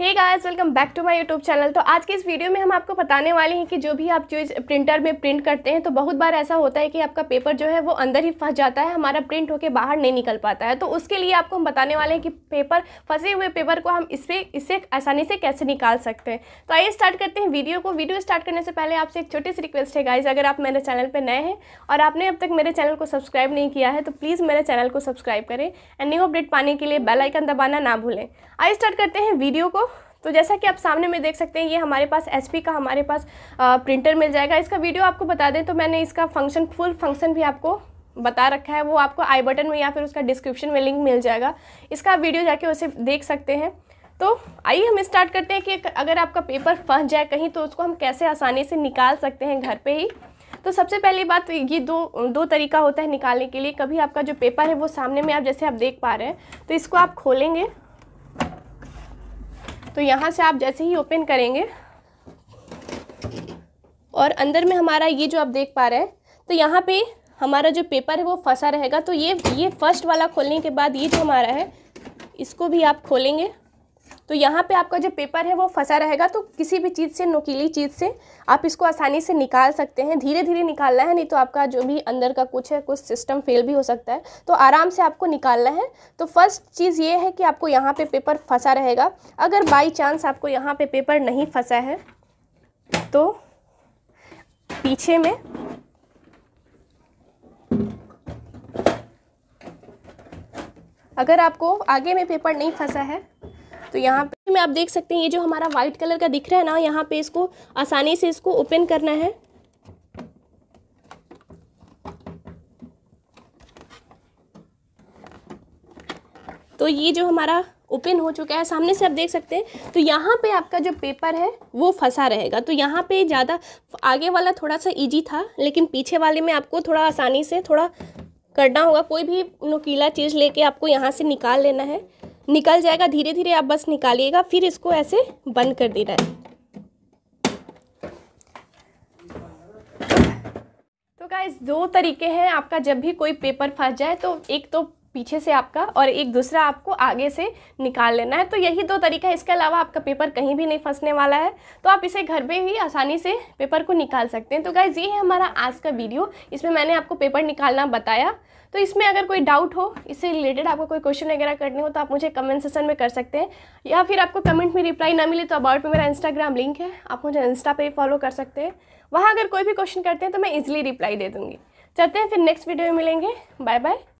hey guys welcome back to my YouTube channel तो आज के इस वीडियो में हम आपको बताने वाले हैं कि जो भी आप चीज़ प्रिंटर में प्रिंट करते हैं तो बहुत बार ऐसा होता है कि आपका पेपर जो है वो अंदर ही फंस जाता है हमारा प्रिंट होकर बाहर नहीं निकल पाता है तो उसके लिए आपको हम बताने वाले हैं कि पेपर फंसे हुए पेपर को हम इस पर इससे आसानी से कैसे निकाल सकते हैं तो आइए स्टार्ट करते हैं वीडियो को वीडियो स्टार्ट करने से पहले आपसे एक छोटी सी रिक्वेस्ट है गाइज अगर आप मेरे चैनल पर नए हैं और आपने अब तक मेरे चैनल को सब्सक्राइब नहीं किया है तो प्लीज़ मेरे चैनल को सब्सक्राइब करें एंड न्यू अपडेट पाने के लिए बेलाइकन दबाना ना भूलें आइए स्टार्ट करते हैं वीडियो को तो जैसा कि आप सामने में देख सकते हैं ये हमारे पास एच का हमारे पास आ, प्रिंटर मिल जाएगा इसका वीडियो आपको बता दें तो मैंने इसका फंक्शन फुल फंक्शन भी आपको बता रखा है वो आपको आई बटन में या फिर उसका डिस्क्रिप्शन में लिंक मिल जाएगा इसका आप वीडियो जाके उसे देख सकते हैं तो आइए हम स्टार्ट करते हैं कि अगर आपका पेपर फंस जाए कहीं तो उसको हम कैसे आसानी से निकाल सकते हैं घर पे ही तो सबसे पहली बात ये दो दो तरीका होता है निकालने के लिए कभी आपका जो पेपर है वो सामने में आप जैसे आप देख पा रहे हैं तो इसको आप खोलेंगे तो यहाँ से आप जैसे ही ओपन करेंगे और अंदर में हमारा ये जो आप देख पा रहे हैं तो यहाँ पे हमारा जो पेपर है वो फंसा रहेगा तो ये ये फर्स्ट वाला खोलने के बाद ये जो हमारा है इसको भी आप खोलेंगे तो यहाँ पे आपका जो पेपर है वो फंसा रहेगा तो किसी भी चीज़ से नोकीली चीज़ से आप इसको आसानी से निकाल सकते हैं धीरे धीरे निकालना है नहीं तो आपका जो भी अंदर का कुछ है कुछ सिस्टम फेल भी हो सकता है तो आराम से आपको निकालना है तो फर्स्ट चीज़ ये है कि आपको यहाँ पे पेपर फंसा रहेगा अगर बाई चांस आपको यहाँ पे पेपर नहीं फंसा है तो पीछे में अगर आपको आगे में पेपर नहीं फंसा है तो यहाँ पे मैं आप देख सकते हैं ये जो हमारा व्हाइट कलर का दिख रहा है ना यहाँ पे इसको आसानी से इसको ओपन करना है तो ये जो हमारा ओपन हो चुका है सामने से आप देख सकते हैं तो यहाँ पे आपका जो पेपर है वो फंसा रहेगा तो यहाँ पे ज़्यादा आगे वाला थोड़ा सा इजी था लेकिन पीछे वाले में आपको थोड़ा आसानी से थोड़ा करना होगा कोई भी नुकीला चीज़ लेके आपको यहाँ से निकाल लेना है निकल जाएगा धीरे धीरे आप बस निकालिएगा फिर इसको ऐसे बंद कर देना है तो गाइज दो तरीके हैं आपका जब भी कोई पेपर फंस जाए तो एक तो पीछे से आपका और एक दूसरा आपको आगे से निकाल लेना है तो यही दो तरीका है इसके अलावा आपका पेपर कहीं भी नहीं फंसने वाला है तो आप इसे घर पे ही आसानी से पेपर को निकाल सकते हैं तो गाइज ये है हमारा आज का वीडियो इसमें मैंने आपको पेपर निकालना बताया तो इसमें अगर कोई डाउट हो इससे रिलेटेड आपको कोई क्वेश्चन वगैरह करने हो तो आप मुझे कमेंट सेशन में कर सकते हैं या फिर आपको कमेंट में रिप्लाई ना मिले तो अबाउट पे मेरा इंस्टाग्राम लिंक है आप मुझे इंस्टा पे फॉलो कर सकते हैं वहाँ अगर कोई भी क्वेश्चन करते हैं तो मैं इजिली रिप्लाई दे दूँगी चलते हैं फिर नेक्स्ट वीडियो में मिलेंगे बाय बाय